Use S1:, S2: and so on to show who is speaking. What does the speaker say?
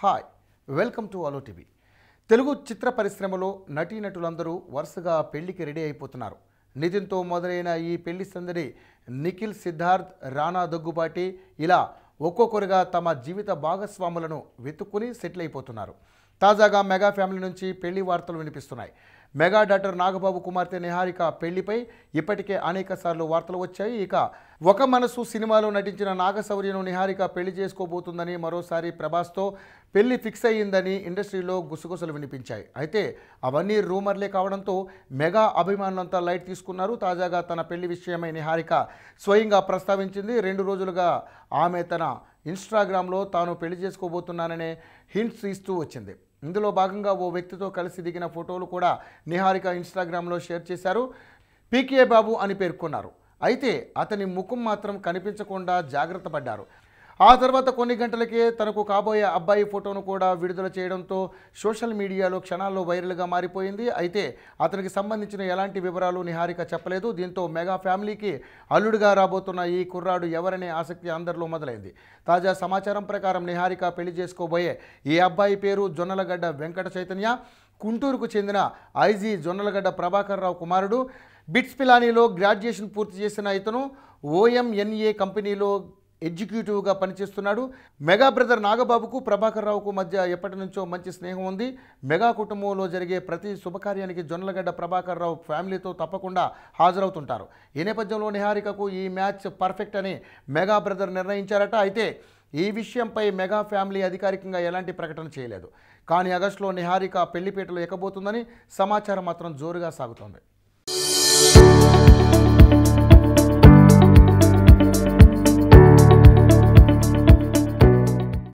S1: hi welcome to అలో TV Telugu చిత్ర పరిశ్రమలో నటీనటులందరూ వరుసగా పెళ్లికి రెడీ అయిపోతున్నారు నితిన్తో మొదలైన ఈ పెళ్లి సందడి నిఖిల్ సిద్ధార్థ్ రానా దగ్గుబాటి ఇలా ఒక్కొక్కరుగా తమ జీవిత భాగస్వాములను వెతుక్కుని సెటిల్ అయిపోతున్నారు తాజాగా మెగా ఫ్యామిలీ నుంచి పెళ్లి వార్తలు వినిపిస్తున్నాయి మెగా డాక్టర్ నాగబాబు కుమార్తె నిహారిక పెళ్లిపై ఇప్పటికే అనేక సార్లు వార్తలు వచ్చాయి ఇక ఒక మనసు సినిమాలో నటించిన నాగశౌర్యను నిహారిక పెళ్లి చేసుకోబోతుందని మరోసారి ప్రభాస్తో పెళ్లి ఫిక్స్ అయ్యిందని ఇండస్ట్రీలో గుసగుసలు వినిపించాయి అయితే అవన్నీ రూమర్లే కావడంతో మెగా అభిమానులంతా లైట్ తీసుకున్నారు తాజాగా తన పెళ్లి విషయమై నిహారిక స్వయంగా ప్రస్తావించింది రెండు రోజులుగా ఆమె తన ఇన్స్టాగ్రామ్లో తాను పెళ్లి చేసుకోబోతున్నాననే హింట్స్ ఇస్తూ వచ్చింది ఇందులో భాగంగా ఓ వ్యక్తితో కలిసి దిగిన ఫోటోలు కూడా నిహారిక ఇన్స్టాగ్రామ్లో షేర్ చేశారు పీకే బాబు అని పేర్కొన్నారు అయితే అతని ముఖం మాత్రం కనిపించకుండా జాగ్రత్త పడ్డారు ఆ తర్వాత కొన్ని గంటలకే తనకు కాబోయే అబ్బాయి ఫోటోను కూడా విడుదల చేయడంతో సోషల్ మీడియాలో క్షణాల్లో వైరల్గా మారిపోయింది అయితే అతనికి సంబంధించిన ఎలాంటి వివరాలు నిహారిక చెప్పలేదు దీంతో మెగా ఫ్యామిలీకి అల్లుడుగా రాబోతున్న ఈ కుర్రాడు ఎవరనే ఆసక్తి అందరిలో మొదలైంది తాజా సమాచారం ప్రకారం నిహారిక పెళ్లి చేసుకోబోయే ఈ అబ్బాయి పేరు జొన్నలగడ్డ వెంకట చైతన్య గుంటూరుకు చెందిన ఐజీ జొన్నలగడ్డ ప్రభాకర్ రావు కుమారుడు బిట్స్ పిలానీలో గ్రాడ్యుయేషన్ పూర్తి చేసిన ఇతను ఓఎంఎన్ఏ కంపెనీలో ఎగ్జిక్యూటివ్గా పనిచేస్తున్నాడు మెగా బ్రదర్ నాగబాబుకు ప్రభాకర్ రావుకు మధ్య ఎప్పటి నుంచో మంచి స్నేహం ఉంది మెగా కుటుంబంలో జరిగే ప్రతి శుభకార్యానికి జొన్నలగడ్డ ప్రభాకర్ రావు ఫ్యామిలీతో తప్పకుండా హాజరవుతుంటారు ఈ నేపథ్యంలో నిహారికకు ఈ మ్యాచ్ పర్ఫెక్ట్ అని మెగా బ్రదర్ నిర్ణయించారట అయితే ఈ విషయంపై మెగా ఫ్యామిలీ అధికారికంగా ఎలాంటి ప్రకటన చేయలేదు కానీ ఆగస్టులో నిహారిక పెళ్లిపేటలో ఎక్కబోతుందని సమాచారం మాత్రం జోరుగా సాగుతోంది